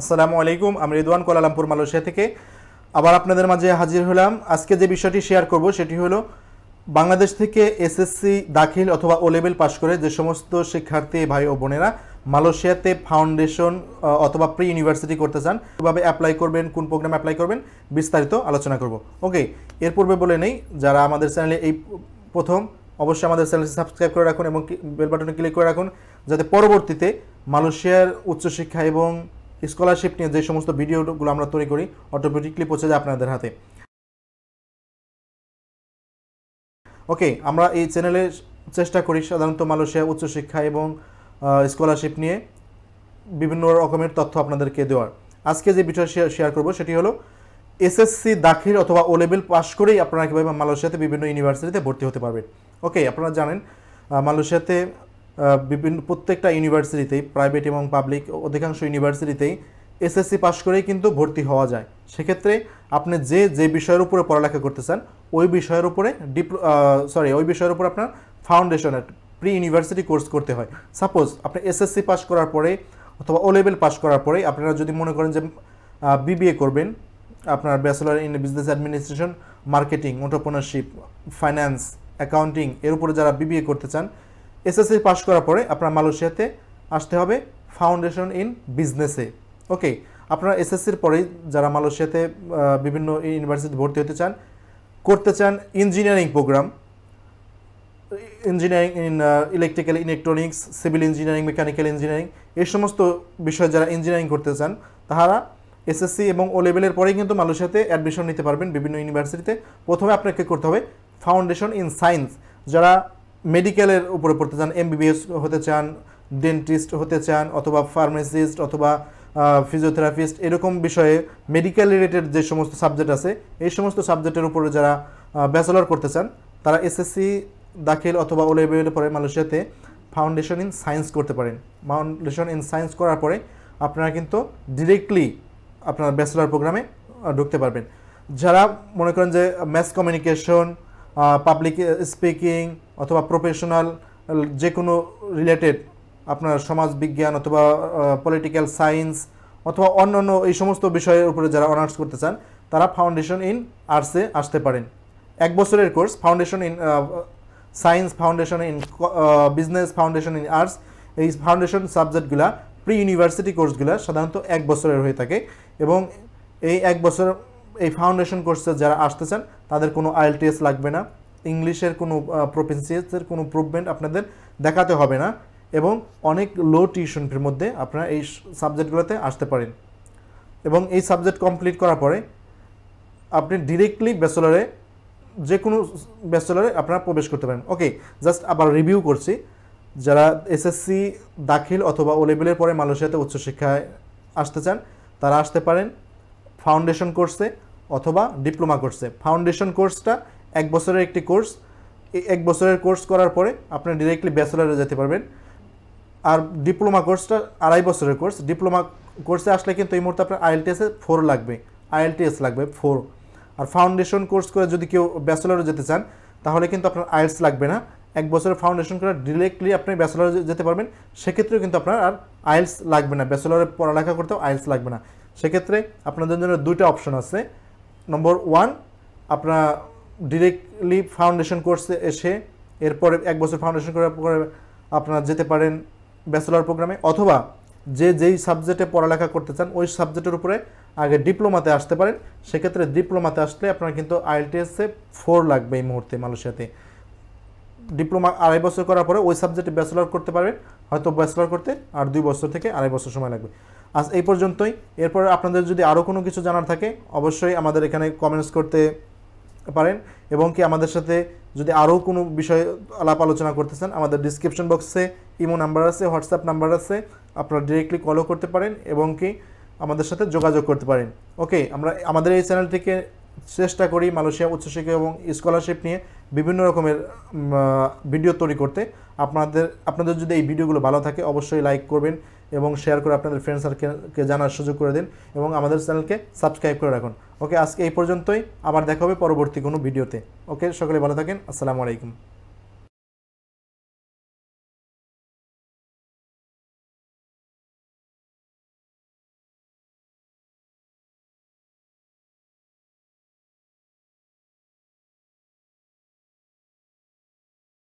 আসসালামু আলাইকুম আমি রিদওয়ান কোলালামপুর মালয়েশিয়া থেকে আবার আপনাদের মাঝে হাজির হলাম আজকে যে বিষয়টি শেয়ার করব সেটি হলো বাংলাদেশ থেকে এসএসসি দাখিল অথবা ও লেভেল পাশ করে যে সমস্ত শিক্ষার্থী ভাই ও বোনেরা মালয়েশিয়াতে ফাউন্ডেশন অথবা প্রি ইউনিভার্সিটি করতে চান কীভাবে অ্যাপ্লাই করবেন কোন প্রোগ্রামে অ্যাপ্লাই করবেন বিস্তারিত আলোচনা করব ওকে এর পূর্বে বলে নেই যারা আমাদের চ্যানেলে এই প্রথম অবশ্যই আমাদের চ্যানেলটি সাবস্ক্রাইব করে রাখুন এবং বেল বাটনে ক্লিক করে রাখুন যাতে পরবর্তীতে মালয়েশিয়ার উচ্চশিক্ষা এবং স্কলারশিপ নিয়ে যে সমস্ত ভিডিওগুলো আমরা তৈরি করি অটোমেটিকলি পৌঁছে যায় আপনাদের হাতে ওকে আমরা এই চ্যানেলে চেষ্টা করি সাধারণত মালয়েশিয়া উচ্চশিক্ষা এবং স্কলারশিপ নিয়ে বিভিন্ন রকমের তথ্য আপনাদেরকে দেওয়ার আজকে যে বিষয় শেয়ার করব সেটি হলো এসএসসি দাখিল অথবা ও লেভেল পাস করেই আপনারা কীভাবে মালয়েশিয়াতে বিভিন্ন ইউনিভার্সিটিতে ভর্তি হতে পারবেন ওকে আপনারা জানেন মালয়েশিয়াতে বিভিন্ন প্রত্যেকটা ইউনিভার্সিটিতেই প্রাইভেট এবং পাবলিক অধিকাংশ ইউনিভার্সিটিতেই এসএসসি পাশ করেই কিন্তু ভর্তি হওয়া যায় সেক্ষেত্রে আপনি যে যে বিষয়ের উপরে পড়ালেখা করতে চান ওই বিষয়ের উপরে ডিপ্লো সরি ওই বিষয়ের উপর আপনার ফাউন্ডেশনের প্রি ইউনিভার্সিটি কোর্স করতে হয় সাপোজ আপনি এসএসসি পাস করার পরে অথবা ও লেভেল পাস করার পরে আপনারা যদি মনে করেন যে বিবিএ করবেন আপনার bachelor in business administration marketing entrepreneurship finance accounting এর উপরে যারা বিবিএ করতে চান এসএসসি পাশ করার পরে আপনার মালয়েশিয়াতে আসতে হবে ফাউন্ডেশন ইন বিজনেসে ওকে আপনারা এসএসসির পরে যারা মালয়েশিয়াতে বিভিন্ন ইউনিভার্সিটিতে ভর্তি হতে চান করতে চান engineering programme engineering in electrical electronics civil engineering mechanical engineering এই সমস্ত বিষয়ে যারা ইঞ্জিনিয়ারিং করতে চান তাহারা এসএসসি এবং ও লেভেলের পরেই কিন্তু মালয়েশিয়াতে অ্যাডমিশন নিতে পারবেন বিভিন্ন ইউনিভার্সিটিতে প্রথমে আপনাকে করতে হবে ফাউন্ডেশন ইন সায়েন্স যারা মেডিকেলের উপরে পড়তে চান এমবিবিএস হতে চান ডেন্টিস্ট হতে চান অথবা ফার্মেসিস্ট অথবা ফিজিওথেরাপিস্ট এরকম বিষয়ে মেডিকেল রিলেটেড যে সমস্ত সাবজেক্ট আছে এই সমস্ত সাবজেক্টের উপরে যারা ব্যাচেলর করতে চান তারা এসএসসি দাখিল অথবা ও লেভেলের e পরে মালয়েশিয়াতে ফাউন্ডেশন ইন সায়েন্স করতে পারেন ফাউন্ডেশন ইন সায়েন্স করার পরে আপনারা কিন্তু ডিরেক্টলি আপনার ব্যাচেলার প্রোগ্রামে ঢুকতে পারবেন যারা মনে করেন যে ম্যাথ কমিউনিকেশন পাবলিক স্পিকিং অথবা প্রফেশনাল যে কোনো রিলেটেড আপনার সমাজবিজ্ঞান অথবা পলিটিক্যাল সায়েন্স অথবা অন্য অন্য এই সমস্ত বিষয়ের উপরে যারা অনার্স করতে চান তারা ফাউন্ডেশন ইন আর্টসে আসতে পারেন এক বছরের course foundation in science foundation in business foundation in arts এই ফাউন্ডেশন সাবজেক্টগুলা প্রি ইউনিভার্সিটি কোর্সগুলা সাধারণত এক বছরের হয়ে থাকে এবং এই এক বছর এই ফাউন্ডেশন কোর্সে যারা আসতে চান তাদের কোনো আইএলটিএস লাগবে না ইংলিশের কোনো প্রোপেন্সিয়াসের কোনো প্রুভমেন্ট আপনাদের দেখাতে হবে না এবং অনেক লো টিউশন ফির মধ্যে আপনারা এই সাবজেক্টগুলোতে আসতে পারেন এবং এই সাবজেক্ট কমপ্লিট করার পরে আপনি ডিরেক্টলি ব্যাচেলারে যে কোনো ব্যাচেলারে আপনারা প্রবেশ করতে পারেন ওকে জাস্ট আবার রিভিউ করছি যারা এসএসসি দাখিল অথবা ও লেভেলের পরে মালয়েশিয়াতে উচ্চশিক্ষায় আসতে চান তারা আসতে পারেন ফাউন্ডেশন কোর্সে অথবা ডিপ্লোমা কোর্সে ফাউন্ডেশন কোর্সটা এক বছরের একটি কোর্স এক বছরের কোর্স করার পরে আপনি ডিরেক্টলি ব্যাচেলারে যেতে পারবেন আর ডিপ্লোমা কোর্সটা আড়াই বছরের কোর্স ডিপ্লোমা কোর্সে আসলে কিন্তু এই মুহূর্তে আপনার আইএলটিএসে ফোর লাগবে আইএলটিএস লাগবে ফোর আর ফাউন্ডেশন কোর্স করে যদি কেউ ব্যাচেলারে যেতে চান তাহলে কিন্তু আপনার আইএলস লাগবে না এক বছরের ফাউন্ডেশন করে ডিরেক্টলি আপনি ব্যাচেলারে যেতে পারবেন সেক্ষেত্রেও কিন্তু আপনার আর আইএলস লাগবে না ব্যাচেলারে পড়ালেখা করতেও আইএলস লাগবে না সেক্ষেত্রে আপনাদের জন্য দুইটা অপশন আছে নম্বর ওয়ান আপনার ডিরেক্টলি ফাউন্ডেশন কোর্সে এসে এরপরে এক বছর ফাউন্ডেশন করার পরে আপনারা যেতে পারেন ব্যাচেলর প্রোগ্রামে অথবা যে যেই সাবজেক্টে পড়ালেখা করতে চান ওই সাবজেক্টের উপরে আগে ডিপ্লোমাতে আসতে পারেন সেক্ষেত্রে ডিপ্লোমাতে আসলে আপনার কিন্তু আইএলটিএসে ফোর লাগবে এই মুহূর্তে মালয়েশিয়াতে ডিপ্লোমা আড়াই বছর করার পরে ওই সাবজেক্টে ব্যাচেলার করতে পারবেন হয়তো ব্যাচেলার করতে আর দুই বছর থেকে আড়াই বছর সময় লাগবে আজ এই পর্যন্তই এরপর আপনাদের যদি আরও কোনো কিছু জানার থাকে অবশ্যই আমাদের এখানে কমেন্টস করতে পারেন এবং কি আমাদের সাথে যদি আরও কোনো বিষয় আলাপ আলোচনা করতে চান আমাদের ডিসক্রিপশন বক্সে ইমো নাম্বার আছে হোয়াটসঅ্যাপ নাম্বার আছে আপনারা ডিরেক্টলি কলও করতে পারেন এবং কি আমাদের সাথে যোগাযোগ করতে পারেন ওকে আমরা আমাদের এই চ্যানেলটিকে চেষ্টা করি মালয়েশিয়া উচ্চশিক্ষা এবং স্কলারশিপ নিয়ে বিভিন্ন রকমের ভিডিও তৈরি করতে আপনাদের আপনাদের যদি এই ভিডিওগুলো ভালো থাকে অবশ্যই লাইক করবেন এবং শেয়ার করে আপনাদের ফ্রেন্ড সার্কেলকে জানার সুযোগ করে দিন এবং আমাদের চ্যানেলকে সাবস্ক্রাইব করে রাখুন ওকে আজকে এই পর্যন্তই আবার দেখা হবে পরবর্তী কোনো ভিডিওতে ওকে সকলে ভালো থাকেন আসসালামু আলাইকুম